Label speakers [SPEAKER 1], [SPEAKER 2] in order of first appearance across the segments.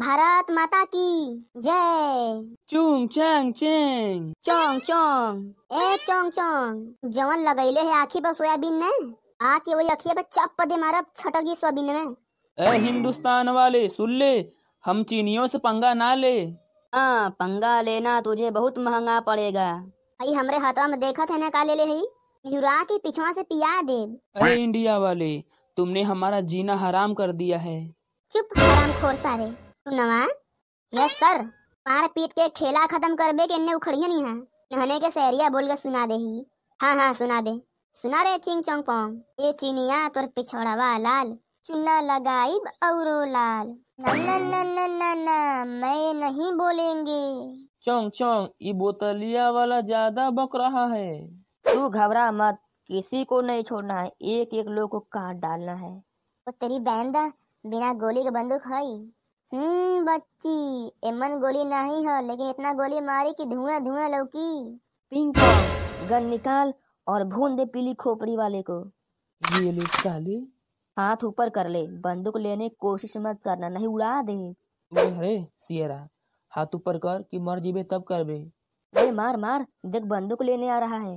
[SPEAKER 1] भारत माता की जय चुंग चंग चेंग चोंग चोंग ए चोंग चोंग जवन लगैले है आखी पर सोयाबीन ने आ के वही अखिया पे चप दे मारब छटगी सोयाबीन में ए हिंदुस्तान वाले सुन ले हम चीनियों से पंगा ना ले आ, पंगा लेना तुझे बहुत महंगा पड़ेगा भाई हमरे हाथवा में देखत है ना का ले ले है युरा के पिछवा से पिया दे
[SPEAKER 2] ए इंडिया वाले तुमने हमारा जीना हराम कर दिया है
[SPEAKER 1] चुप हराम खोर सारे सुनवा यस सर पार पीट के खेला खत्म कर बे के इन्ने उखड़िए नहीं है नहने के सहरिया बोल के सुना दे ही हाँ हाँ सुना दे सुना रे चिंग चौंग पोंग ए चीनिया तोर पिछड़वा लाल चुना लगाई और लाल न न न न न मैं नहीं बोलेंगे
[SPEAKER 2] चौंग चौंग ये बोतलिया वाला ज्यादा बक रहा है तू घबरा मत किसी को नहीं छोड़ना है एक एक लोग को काट डालना है
[SPEAKER 1] तो तेरी बैंदा बिना गोली के बंदूक है हम्म बच्ची एमन गोली नहीं है लेकिन इतना गोली मारी कि धुआं धुआं लौकी
[SPEAKER 2] पिंक गन निकाल और भून दे पीली खोपड़ी वाले को ये ले साले हाथ ऊपर कर ले बंदूक लेने कोशिश मत करना नहीं उड़ा दे अरे सियरा हाथ ऊपर कर कि मर जीवे तब कर बे अरे मार मार देख बंदूक लेने आ रहा है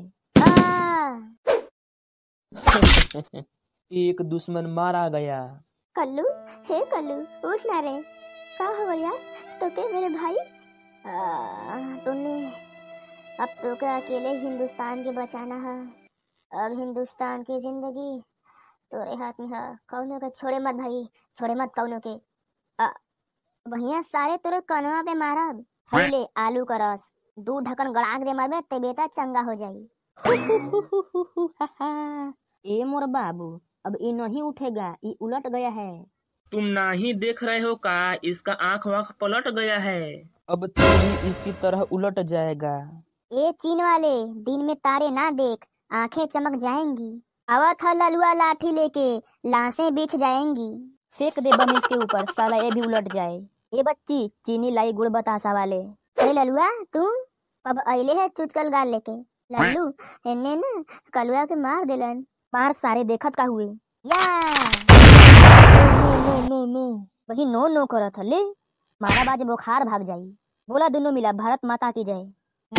[SPEAKER 1] एक दुश्मन मारा गया
[SPEAKER 2] कल्लू हे कल्लू उठ ना रे का
[SPEAKER 1] हो यार तो के मेरे भाई तुमने अब तो के अकेले हिंदुस्तान के बचाना है अब हिंदुस्तान की जिंदगी तोरे हाथ में है कौनों के छोड़े मत भाई छोड़े मत कौनों के भैया सारे तुरे कनवा पे मारा ले आलू का रस दू ढकन गड़ाक दे मारबे
[SPEAKER 2] ते बेटा चंगा हो जाई ए मोर बाबू अब ये नहीं उठेगा ये उलट गया है
[SPEAKER 1] तुम ना ही देख रहे हो का इसका आंख वाख पलट गया है अब तो भी
[SPEAKER 2] इसकी तरह उलट जाएगा ए
[SPEAKER 1] चीन वाले दिन में तारे ना देख आंखें चमक जाएंगी आवा था ललुआ लाठी
[SPEAKER 2] लेके लाशें बीछ जाएंगी फेंक दे बम इसके ऊपर साला ये भी उलट जाए ये बच्ची चीनी लाई गुड़ बतासा वाले अरे ललुआ तू अब अले है चुचकल गाल लेके लल्लू इन्हें ना कलुआ के मार दिलन मार सारे देखत का हुए या वही नो नो करत हले मारा बाज बुखार भाग जाई बोला दोनों मिला भारत माता की जय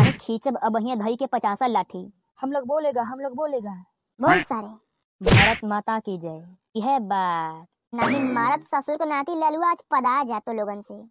[SPEAKER 2] नहीं खींचब अब धई के पचासा लाठी हम लोग बोलेगा हम लोग बोलेगा हाँ। बहुत सारे भारत माता की जय यह बात नहीं मारत तो ससुर को नाती ललुआ आज पदा जा तो लोगन
[SPEAKER 1] से